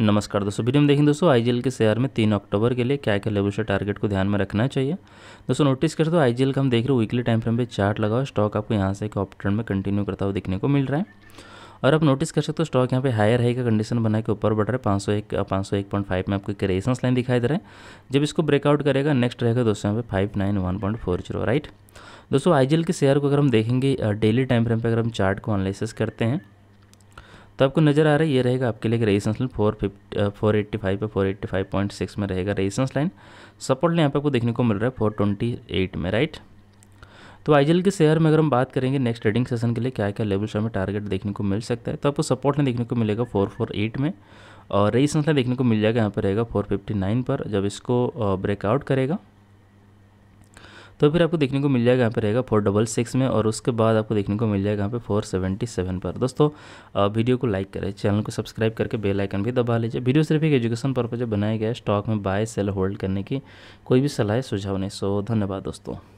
नमस्कार दोस्तों वीडियो में देखें दोस्तों आईजीएल के शेयर में तीन अक्टूबर के लिए क्या क्या लेवल टारगेट को ध्यान में रखना चाहिए दोस्तों नोटिस कर दो आईजीएल का हम देख रहे हो वीकली टाइम फ्रेम पे चार्ट लगाओ स्टॉक आपको यहाँ से एक ऑप ट्रेंड में कंटिन्यू करता हुआ देखने को मिल रहा है और आप नोटिस कर सकते हो स्टॉक यहाँ पे हायर हाई का कंडीशन बना के ऊपर बढ़ रहा है पाँच सौ एक पाँच सौ एक पॉइंट फाइव में आपको क्रेशंस लाइन दिखाई दे रहा है जब इसको ब्रेकआउट करेगा नेक्स्ट रहेगा दोस्तों यहाँ पे five nine one point four zero right दोस्तों आईजीएल के शेयर को अगर हम देखेंगे डेली टाइम फ्रेम पर अगर हम चार्ट को एनालिसिस करते हैं तो आपको नज़र आ रहा है ये रहेगा आपके लिए resistance line four fifty four eighty five पर four eighty five point six में रहेगा रेजिस्टेंस लाइन सपोर्ट लाइन यहाँ पर आपको देखने को मिल रहा है फोर ट्वेंटी एट में राइट तो आईजीएल के शेयर में अगर हम बात करेंगे नेक्स्ट ट्रेडिंग सेशन के लिए क्या क्या लेवल हमें टारगेट देखने को मिल सकता है तो आपको सपोर्ट लाइन देखने को मिलेगा फोर फोर एट में और रेजिस्टेंस लाइन देखने को मिल जाएगा यहाँ पर रहेगा फोर फिफ्टी नाइन पर जब इसको ब्रेकआउट करेगा तो फिर आपको देखने को मिल जाएगा यहाँ पर रहेगा फोर डबल सिक्स में और उसके बाद आपको देखने को मिल जाएगा यहाँ पे फोर सेवेंटी सेवन पर दोस्तों वीडियो को लाइक करें चैनल को सब्सक्राइब करके बेल आइकन भी दबा लीजिए वीडियो सिर्फ एक एजुकेशन पर्पज बनाया गया है स्टॉक में बाय सेल होल्ड करने की कोई भी सलाह सुझाव नहीं सो धन्यवाद दोस्तों